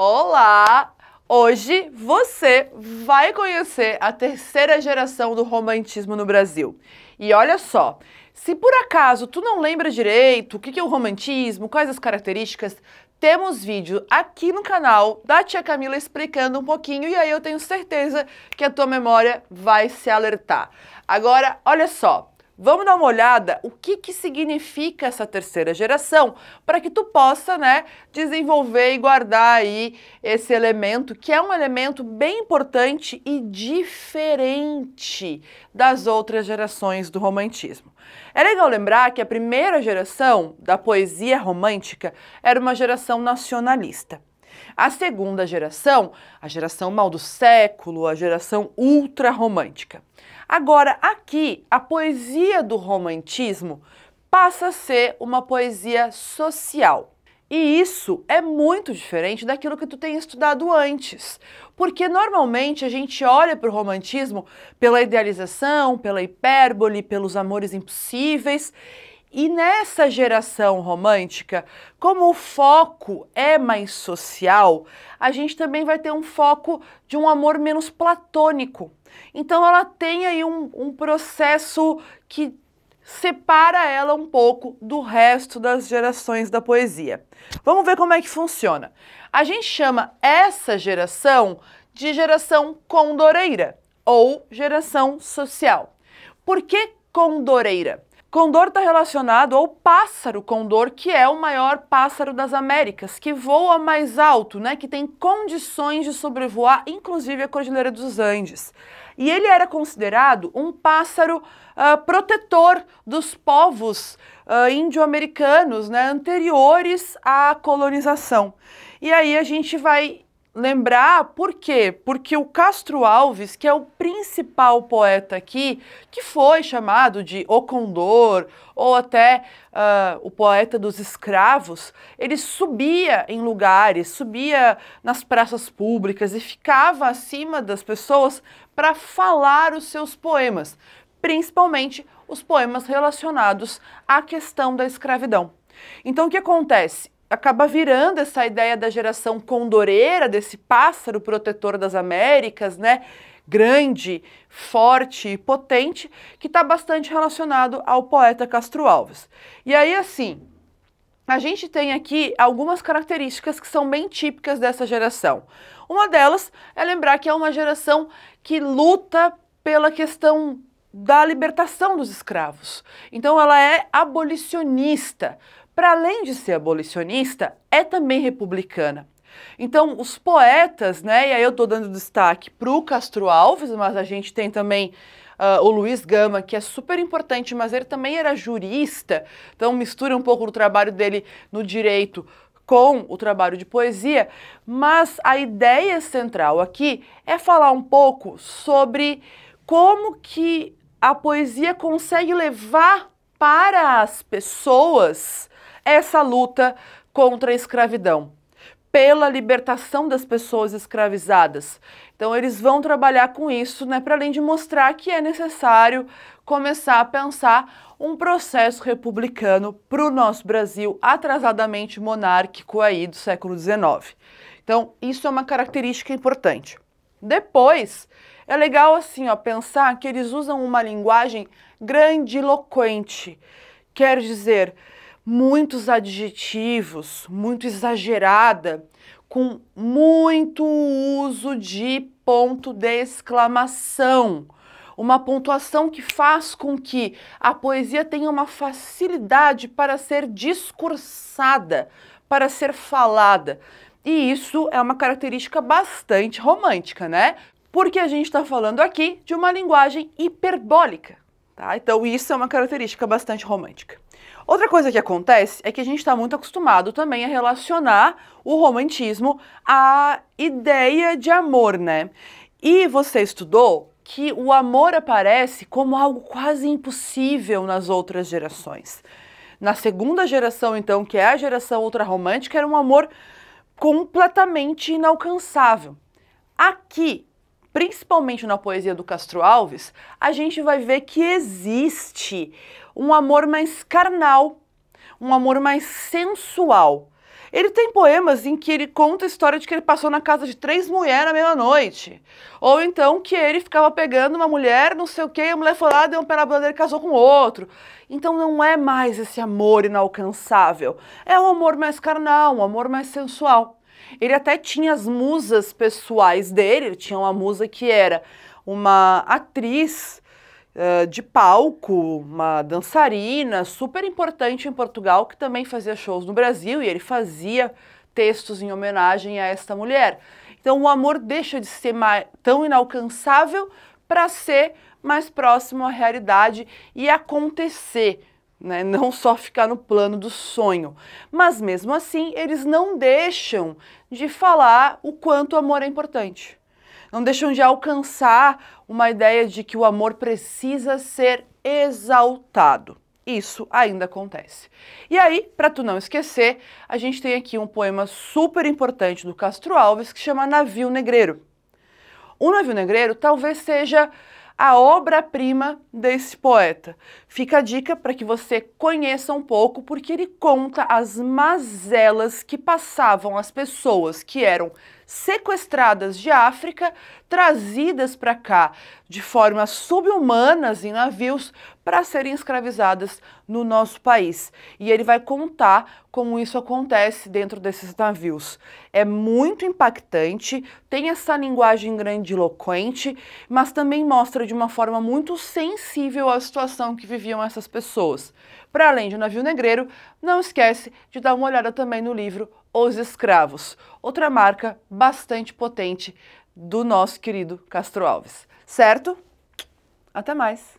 Olá! Hoje você vai conhecer a terceira geração do romantismo no Brasil. E olha só, se por acaso tu não lembra direito o que é o romantismo, quais as características, temos vídeo aqui no canal da tia Camila explicando um pouquinho e aí eu tenho certeza que a tua memória vai se alertar. Agora, olha só, Vamos dar uma olhada o que, que significa essa terceira geração, para que tu possa né, desenvolver e guardar aí esse elemento, que é um elemento bem importante e diferente das outras gerações do romantismo. É legal lembrar que a primeira geração da poesia romântica era uma geração nacionalista. A segunda geração, a geração mal do século, a geração ultra-romântica. Agora, aqui, a poesia do romantismo passa a ser uma poesia social. E isso é muito diferente daquilo que tu tem estudado antes, porque normalmente a gente olha para o romantismo pela idealização, pela hipérbole, pelos amores impossíveis, e nessa geração romântica, como o foco é mais social, a gente também vai ter um foco de um amor menos platônico. Então ela tem aí um, um processo que separa ela um pouco do resto das gerações da poesia. Vamos ver como é que funciona. A gente chama essa geração de geração condoreira ou geração social. Por que condoreira? Condor está relacionado ao pássaro condor, que é o maior pássaro das Américas, que voa mais alto, né, que tem condições de sobrevoar, inclusive, a Cordilheira dos Andes. E ele era considerado um pássaro uh, protetor dos povos uh, índio-americanos né, anteriores à colonização. E aí a gente vai lembrar por quê? Porque o Castro Alves, que é o principal poeta aqui, que foi chamado de O Condor ou até uh, o poeta dos escravos, ele subia em lugares, subia nas praças públicas e ficava acima das pessoas para falar os seus poemas, principalmente os poemas relacionados à questão da escravidão. Então o que acontece? acaba virando essa ideia da geração condoreira, desse pássaro protetor das Américas, né? Grande, forte e potente, que está bastante relacionado ao poeta Castro Alves. E aí, assim, a gente tem aqui algumas características que são bem típicas dessa geração. Uma delas é lembrar que é uma geração que luta pela questão da libertação dos escravos. Então ela é abolicionista, para além de ser abolicionista, é também republicana. Então, os poetas, né, e aí eu estou dando destaque para o Castro Alves, mas a gente tem também uh, o Luiz Gama, que é super importante, mas ele também era jurista, então mistura um pouco o trabalho dele no direito com o trabalho de poesia, mas a ideia central aqui é falar um pouco sobre como que a poesia consegue levar para as pessoas essa luta contra a escravidão, pela libertação das pessoas escravizadas. Então eles vão trabalhar com isso, né, para além de mostrar que é necessário começar a pensar um processo republicano para o nosso Brasil atrasadamente monárquico aí do século XIX. Então isso é uma característica importante. Depois, é legal assim, ó, pensar que eles usam uma linguagem grandiloquente. Quer dizer, muitos adjetivos, muito exagerada, com muito uso de ponto de exclamação. Uma pontuação que faz com que a poesia tenha uma facilidade para ser discursada, para ser falada. E isso é uma característica bastante romântica, né? Porque a gente está falando aqui de uma linguagem hiperbólica. Tá? Então, isso é uma característica bastante romântica. Outra coisa que acontece é que a gente está muito acostumado também a relacionar o romantismo à ideia de amor, né? E você estudou que o amor aparece como algo quase impossível nas outras gerações. Na segunda geração, então, que é a geração ultra-romântica, era um amor completamente inalcançável. Aqui, principalmente na poesia do Castro Alves, a gente vai ver que existe um amor mais carnal, um amor mais sensual, ele tem poemas em que ele conta a história de que ele passou na casa de três mulheres à meia noite. Ou então que ele ficava pegando uma mulher, não sei o quê, e a mulher foi lá, deu um pé na bunda dele casou com outro. Então não é mais esse amor inalcançável. É um amor mais carnal, um amor mais sensual. Ele até tinha as musas pessoais dele, ele tinha uma musa que era uma atriz de palco, uma dançarina super importante em Portugal que também fazia shows no Brasil e ele fazia textos em homenagem a esta mulher. Então o amor deixa de ser tão inalcançável para ser mais próximo à realidade e acontecer, né? não só ficar no plano do sonho. Mas mesmo assim, eles não deixam de falar o quanto o amor é importante não deixam de alcançar uma ideia de que o amor precisa ser exaltado. Isso ainda acontece. E aí, para tu não esquecer, a gente tem aqui um poema super importante do Castro Alves que chama Navio Negreiro. O Navio Negreiro talvez seja a obra-prima desse poeta. Fica a dica para que você conheça um pouco, porque ele conta as mazelas que passavam as pessoas que eram sequestradas de África, trazidas para cá de forma subhumanas em assim, navios para serem escravizadas no nosso país. E ele vai contar como isso acontece dentro desses navios. É muito impactante, tem essa linguagem grandiloquente, mas também mostra de uma forma muito sensível a situação que viviam essas pessoas. Para além de um Navio Negreiro, não esquece de dar uma olhada também no livro os Escravos, outra marca bastante potente do nosso querido Castro Alves. Certo? Até mais!